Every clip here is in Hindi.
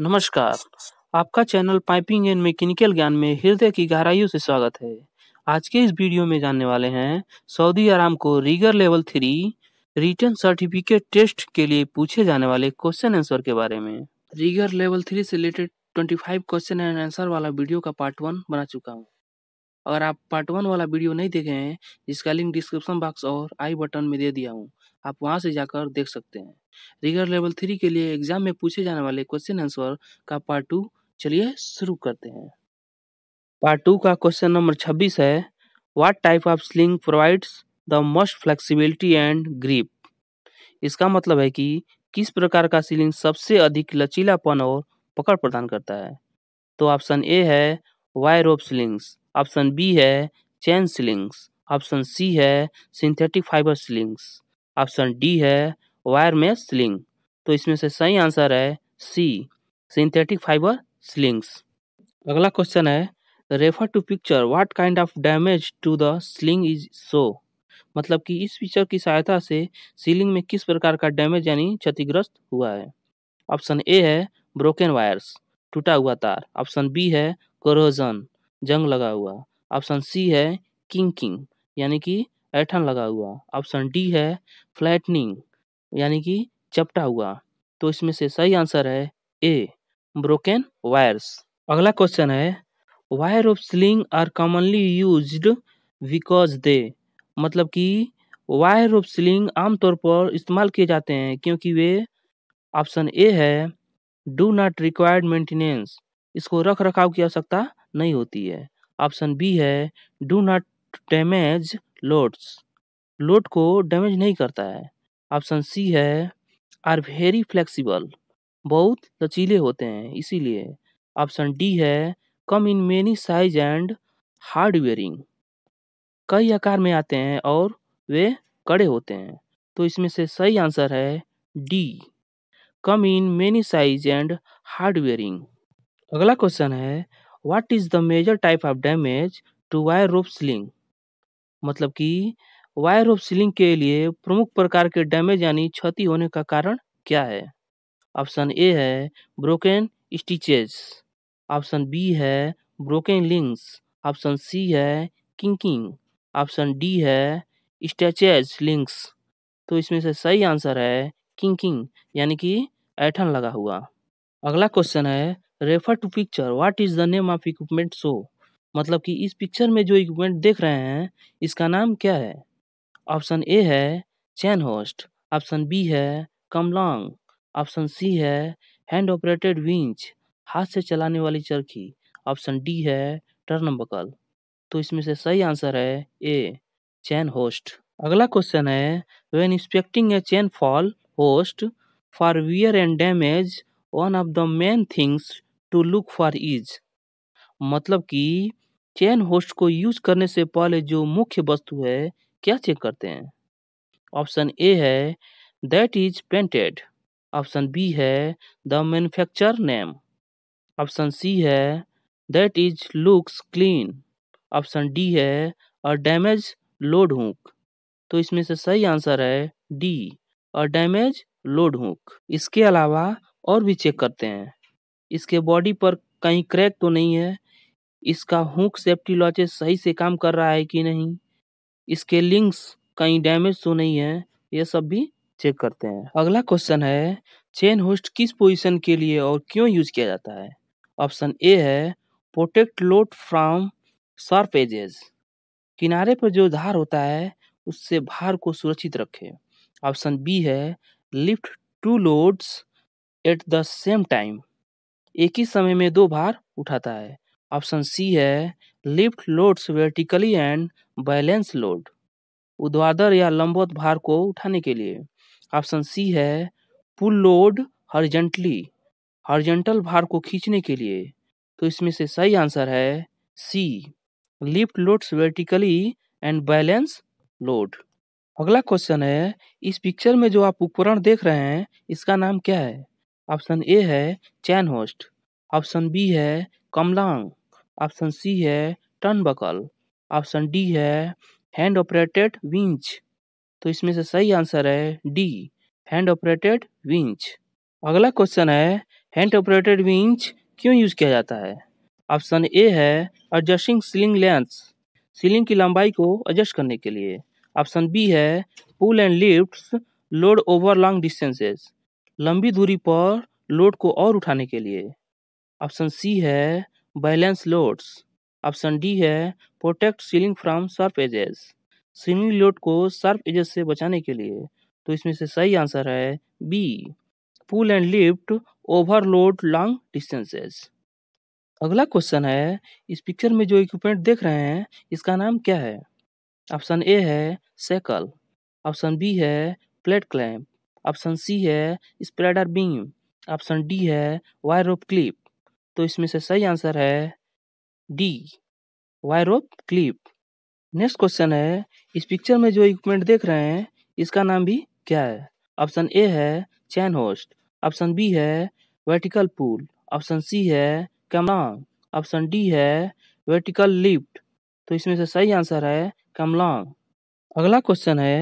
नमस्कार आपका चैनल पाइपिंग एंड मैकेनिकल ज्ञान में हृदय की गहराइयों से स्वागत है आज के इस वीडियो में जानने वाले हैं Saudi Aramco rigger level three return certificate test के लिए पूछे जाने वाले क्वेश्चन आंसर के बारे में रीगर लेवल थ्री से related twenty five question and answer वाला वीडियो का पार्ट वन बना चुका हूँ अगर आप पार्ट वन वाला वीडियो नहीं देखे हैं इसका लिंक डिस्क्रिप्शन बॉक्स और आई बटन में दे दिया हूँ आप वहाँ से जाकर देख सकते हैं रिगर लेवल थ्री के लिए एग्जाम में पूछे जाने वाले क्वेश्चन आंसर का पार्ट टू चलिए शुरू करते हैं पार्ट टू का क्वेश्चन नंबर छब्बीस है what type of sling provides the most flexibility and grip इसका मतलब है कि किस प्रकार का सीलिंग सबसे अधिक लचीलापन और पकड़ प्रदान करता है तो ऑप्शन ए है wire rope slings option B है चैन सीलिंग्स ऑप्शन सी है synthetic fibre slings option D है वायर में स्लिंग तो इसमें से सही आंसर है सी सिंथेटिक फाइबर स्लिंग्स अगला क्वेश्चन है refer to picture what kind of damage to the sling is so मतलब कि इस पिक्चर की सहायता से सीलिंग में किस प्रकार का डैमेज यानी क्षतिग्रस्त हुआ है ऑप्शन ए है ब्रोकन वायर्स टूटा हुआ तार ऑप्शन बी है क्रोजन जंग लगा हुआ ऑप्शन सी है किंग किंग यानी कि ऐठन लगा हुआ ऑप्शन डी है फ्लैटनिंग यानी कि चपटा हुआ तो इसमें से सही आंसर है ए ब्रोकन वायर्स अगला क्वेश्चन है wire of sling are commonly use because they मतलब कि वायर ऑफ स्लिंग आमतौर पर इस्तेमाल किए जाते हैं क्योंकि वे ऑप्शन ए है डू नॉट रिक्वायर्ड मेंटेनेंस इसको रख रखाव की आवश्यकता नहीं होती है ऑप्शन बी है do not damage loads load को डैमेज नहीं करता है ऑप्शन सी है आर वेरी फ्लेक्सिबल बहुत लचीले होते हैं इसीलिए ऑप्शन डी है come in many size and hard wearing कई आकार में आते हैं और वे कड़े होते हैं तो इसमें से सही आंसर है D come in many size and hard wearing अगला क्वेश्चन है what is the major type of damage to wire rope sling मतलब कि वायर ऑफ सीलिंग के लिए प्रमुख प्रकार के डैमेज यानी क्षति होने का कारण क्या है ऑप्शन ए है ब्रोकन स्टिचेस ऑप्शन बी है ब्रोकन लिंक्स ऑप्शन सी है किंकिंग ऑप्शन डी है स्टेचेज लिंक्स तो इसमें से सही आंसर है किंकिंग यानी कि ऐठन लगा हुआ अगला क्वेश्चन है refer to picture what is the name of equipment show मतलब कि इस पिक्चर में जो इक्विपमेंट देख रहे हैं इसका नाम क्या है ऑप्शन ए है चैन होस्ट ऑप्शन बी है कमलॉन्ग ऑप्शन सी है हैंड ऑपरेटेड विंच हाथ से चलाने वाली चरखी ऑप्शन डी है टर्न बकल तो इसमें से सही आंसर है ए चैन होस्ट अगला क्वेश्चन है when inspecting a chain fall hoist for wear and damage one of the main things to look for is मतलब कि चेन होस्ट को यूज करने से पहले जो मुख्य वस्तु है क्या चेक करते हैं ऑप्शन ए है that is painted option B है the manufacture name option C है that is looks clean option D है और डैमेज लोड हुक तो इसमें से सही आंसर है डी और डैमेज लोड हुक इसके अलावा और भी चेक करते हैं इसके बॉडी पर कहीं क्रैक तो नहीं है इसका हुक सेफ्टी लॉचेस सही से काम कर रहा है कि नहीं इसके लिंक्स कहीं डैमेज तो नहीं है ये सब भी चेक करते हैं अगला क्वेश्चन है चेन होस्ट किस पोजीशन के लिए और क्यों यूज किया जाता है ऑप्शन ए है protect load from sharp edges किनारे पर जो धार होता है उससे भार को सुरक्षित रखे ऑप्शन बी है lift two loads at the same time एक ही समय में दो भार उठाता है ऑप्शन सी है lift loads vertically and balance load उद्वादर या लंबवत भार को उठाने के लिए ऑप्शन सी है पुल लोड हॉरिजेंटली हॉरिजेंटल भार को खींचने के लिए तो इसमें से सही आंसर है C lift loads vertically and balance load अगला क्वेश्चन है इस पिक्चर में जो आप उपकरण देख रहे हैं इसका नाम क्या है ऑप्शन ए है चैन होस्ट ऑप्शन बी है कमलांग ऑप्शन सी है टर्न बकल ऑप्शन डी है हैंड ऑपरेटेड विंच तो इसमें से सही आंसर है डी हैंड ऑपरेटेड विंच अगला क्वेश्चन है हैंड ऑपरेटेड विंच क्यों यूज किया जाता है ऑप्शन ए है एडजस्टिंग सीलिंग लेंथ सीलिंग की लंबाई को एडजस्ट करने के लिए ऑप्शन बी है pull and lift load over long distances लंबी दूरी पर लोड को और उठाने के लिए ऑप्शन सी है बैलेंस लोड्स ऑप्शन डी है protect sling from sharp edges sling load को सर्फ एजेस से बचाने के लिए तो इसमें से सही आंसर है B pull and lift overload long distances अगला क्वेश्चन है इस पिक्चर में जो इक्विपमेंट देख रहे हैं इसका नाम क्या है ऑप्शन ए है सेकल ऑप्शन बी है प्लेट क्लैम्प ऑप्शन सी है स्प्रेडर बीम ऑप्शन डी है वायर रोप क्लिप तो इसमें से सही आंसर है D wire rope clip next question है इस पिक्चर में जो इक्विपमेंट देख रहे हैं इसका नाम भी क्या है ऑप्शन ए है चैन होस्ट ऑप्शन बी है वर्टिकल पुल ऑप्शन सी है कमलांग ऑप्शन डी है वर्टिकल लिफ्ट तो इसमें से सही आंसर है कमलांग अगला क्वेश्चन है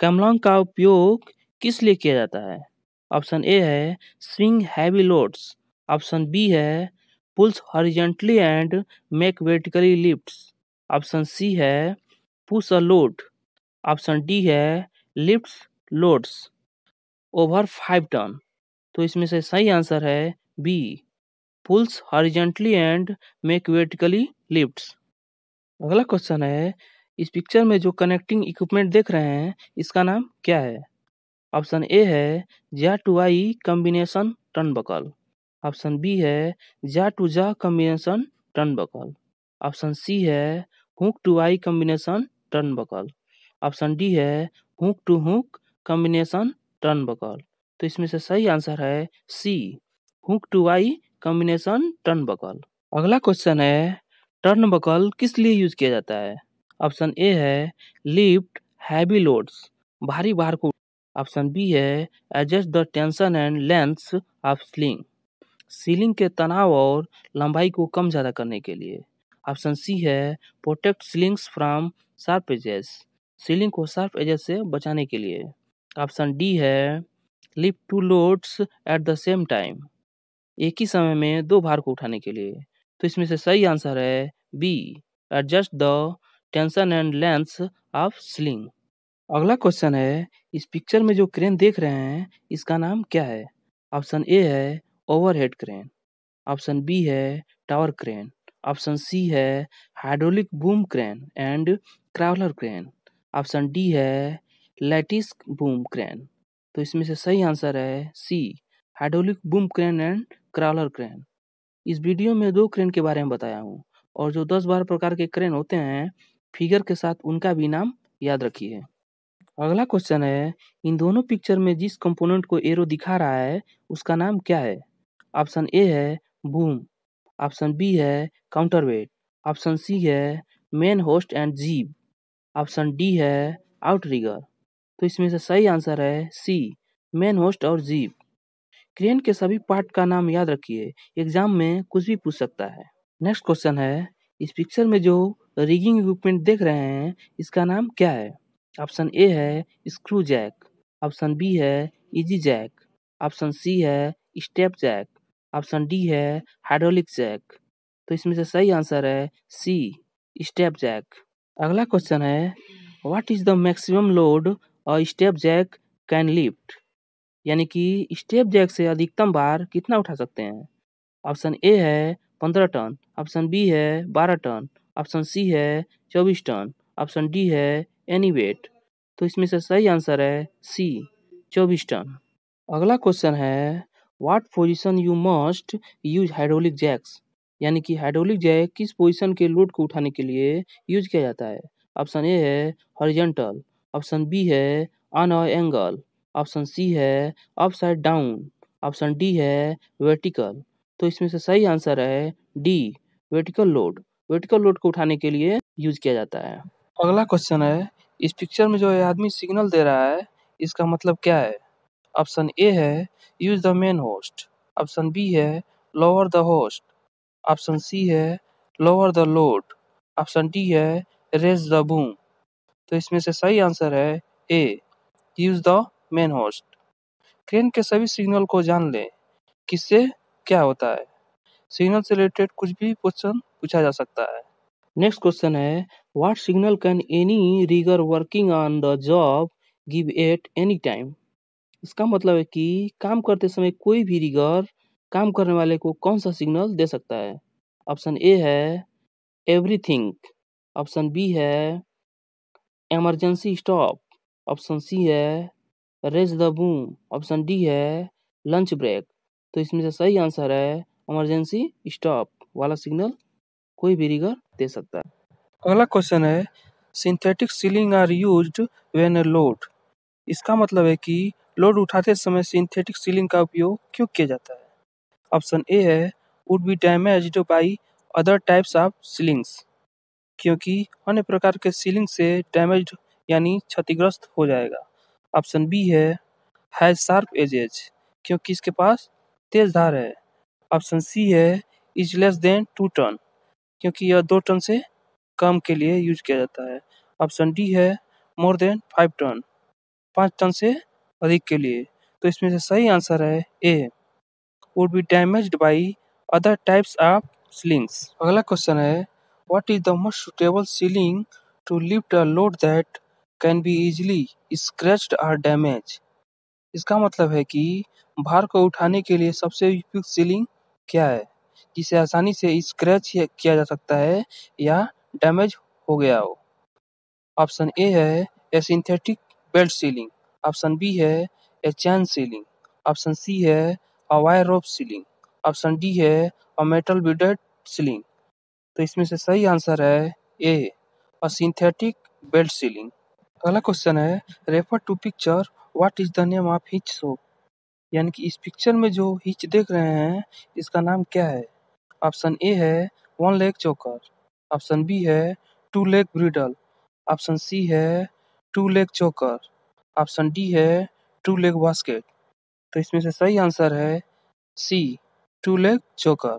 कमलांग का उपयोग किस लिए किया जाता है ऑप्शन ए है swing heavy loads option B है pulls horizontally and make vertically lifts option C है push a load option D है lift loads over five ton तो इसमें से सही आंसर है B pulls horizontally and make vertically lifts अगला क्वेश्चन है इस पिक्चर में जो कनेक्टिंग इक्विपमेंट देख रहे हैं इसका नाम क्या है ऑप्शन ए है jaw to eye combination turnbuckle option B है jaw to jaw combination turnbuckle option C है hook to eye combination turnbuckle option D है hook to hook combination buckle तो इसमें से सही आंसर है C hook to eye turnbuckle अगला क्वेश्चन है टर्न बकल किस लिए यूज किया जाता है ऑप्शन ए है लिफ्ट हैवी लोड्स भारी भार को ऑप्शन बी है adjust the tension and length of sling sling के तनाव और लंबाई को कम ज़्यादा करने के लिए ऑप्शन सी है protect slings from sharp edges sling को शार्प एजेस से बचाने के लिए ऑप्शन डी है lift two loads at the same time एक ही समय में दो भार को उठाने के लिए तो इसमें से सही आंसर है B adjust the tension and length of sling अगला क्वेश्चन है इस पिक्चर में जो क्रेन देख रहे हैं इसका नाम क्या है ऑप्शन ए है ओवरहेड क्रेन ऑप्शन बी है टावर क्रेन ऑप्शन सी है hydraulic boom crane and crawler crane option D है लेटिस बूम क्रेन तो इसमें से सही आंसर है C hydraulic boom crane and crawler crane इस वीडियो में दो क्रेन के बारे में बताया हूँ और जो दस बारह प्रकार के क्रेन होते हैं फिगर के साथ उनका भी नाम याद रखिए अगला क्वेश्चन है इन दोनों पिक्चर में जिस कंपोनेंट को एरो दिखा रहा है उसका नाम क्या है ऑप्शन ए है बूम ऑप्शन बी है काउंटरवेट ऑप्शन सी है main hoist and jib option D है आउटरिगर तो इसमें से सही आंसर है सी मेन होस्ट और जीप क्रेन के सभी पार्ट का नाम याद रखिए एग्जाम में कुछ भी पूछ सकता है नेक्स्ट क्वेश्चन है इस पिक्चर में जो रिगिंग इक्विपमेंट देख रहे हैं इसका नाम क्या है ऑप्शन ए है स्क्रू जैक ऑप्शन बी है इजी जैक ऑप्शन सी है स्टेप जैक ऑप्शन डी है हाइड्रोलिक जैक तो इसमें से सही आंसर है सी स्टेप जैक अगला क्वेश्चन है what is the maximum load और स्टेप जैक कैन लिफ्ट यानी कि स्टेप जैक से अधिकतम बार कितना उठा सकते हैं ऑप्शन ए है पंद्रह टन ऑप्शन बी है बारह टन ऑप्शन सी है चौबीस टन ऑप्शन डी है एनी वेट तो इसमें से सही आंसर है सी चौबीस टन अगला क्वेश्चन है what position you must use hydraulic jacks यानी कि हाइड्रोलिक जैक किस पोजीशन के लोड को उठाने के लिए यूज किया जाता है ऑप्शन ए है हॉरिजॉन्टल ऑप्शन बी है अन एंगल ऑप्शन सी है अपसाइड डाउन ऑप्शन डी है वर्टिकल तो इसमें से सही आंसर है D vertical load vertical load को उठाने के लिए यूज किया जाता है अगला क्वेश्चन है इस पिक्चर में जो आदमी सिग्नल दे रहा है इसका मतलब क्या है ऑप्शन ए है use the main hoist option B है lower the hoist option C है lower the load option D है रेज द बूम तो इसमें से सही आंसर है A use the main hoist crane के सभी सिग्नल को जान लें किससे क्या होता है सिग्नल से रिलेटेड कुछ भी क्वेश्चन पूछा जा सकता है नेक्स्ट क्वेश्चन है what signal can any rigger working on the job give at any time इसका मतलब है कि काम करते समय कोई भी रिगर काम करने वाले को कौन सा सिग्नल दे सकता है ऑप्शन ए है एवरीथिंग ऑप्शन बी है एमरजेंसी स्टॉप ऑप्शन सी है raise the boom option D है लंच ब्रेक तो इसमें से सही आंसर है एमरजेंसी स्टॉप वाला सिग्नल कोई भी रिगर दे सकता है अगला क्वेश्चन है synthetic slings are used when load इसका मतलब है कि लोड उठाते समय सिंथेटिक सीलिंग का उपयोग क्यों किया जाता है ऑप्शन ए है would be damage by other types of slings क्योंकि अन्य प्रकार के सीलिंग से डैमेज यानी क्षतिग्रस्त हो जाएगा ऑप्शन बी है हैज शार्प एजेज क्योंकि इसके पास तेज धार है ऑप्शन सी है is less than two ton क्योंकि यह दो टन से कम के लिए यूज किया जाता है ऑप्शन डी है मोर देन फाइव टन पाँच टन से अधिक के लिए तो इसमें से सही आंसर है A would be damaged by other types of slings अगला क्वेश्चन है what is the most suitable sling to lift a load that can be easily scratched और डैमेज इसका मतलब है कि भार को उठाने के लिए सबसे उपयुक्त सीलिंग क्या है जिसे आसानी से स्क्रैच किया जा सकता है या डैमेज हो गया हो ऑप्शन ए है a synthetic belt sling option B है ए चैन सीलिंग ऑप्शन सी है a wire rope sling option D है अ मेटल सीलिंग तो इसमें से सही आंसर है A a synthetic belt sling अगला क्वेश्चन है refer to picture what is the name of hitch soap यानी कि इस पिक्चर में जो हिच देख रहे हैं इसका नाम क्या है ऑप्शन ए है one leg choker option B है two leg bridle option C है two leg choker option D है टू लेग बास्केट तो इसमें से सही आंसर है सी टू लेग चोकर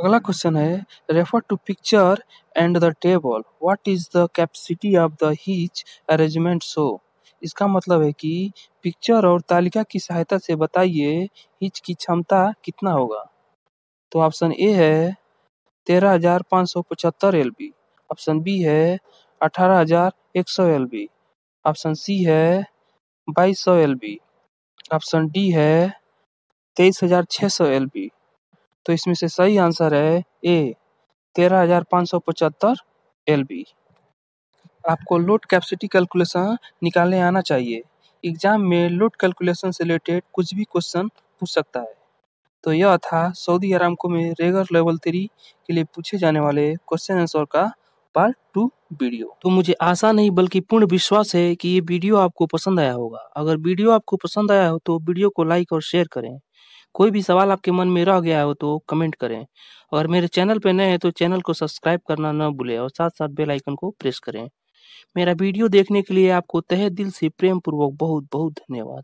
अगला क्वेश्चन है refer to picture and the table what is the capacity of the hitch arrangement show इसका मतलब है कि पिक्चर और तालिका की सहायता से बताइए हिच की क्षमता कितना होगा तो ऑप्शन ए है तेरह हजार पाँच सौ पचहत्तर एल बी ऑप्शन बी है अठारह हजार एक सौ एल बी ऑप्शन सी है बाईस सौ बी ऑप्शन डी है तेईस हजार छह सौ बी तो इसमें से सही आंसर है ए तेरह हजार पाँच सौ पचहत्तर बी आपको लोड कैपेसिटी कैलकुलेशन निकालने आना चाहिए एग्जाम में लोड कैलकुलेशन से रिलेटेड कुछ भी क्वेश्चन पूछ सकता है तो यह था सऊदी अरामको में रेगर लेवल थ्री के लिए पूछे जाने वाले क्वेश्चन आंसर का पार्ट टू वीडियो तो मुझे आशा नहीं बल्कि पूर्ण विश्वास है कि ये वीडियो आपको पसंद आया होगा अगर वीडियो आपको पसंद आया हो तो वीडियो को लाइक और शेयर करें कोई भी सवाल आपके मन में रह गया हो तो कमेंट करें और मेरे चैनल पर नए हैं तो चैनल को सब्सक्राइब करना न भूलें और साथ साथ बेल आइकन को प्रेस करें मेरा वीडियो देखने के लिए आपको तहे दिल से प्रेम पूर्वक बहुत बहुत धन्यवाद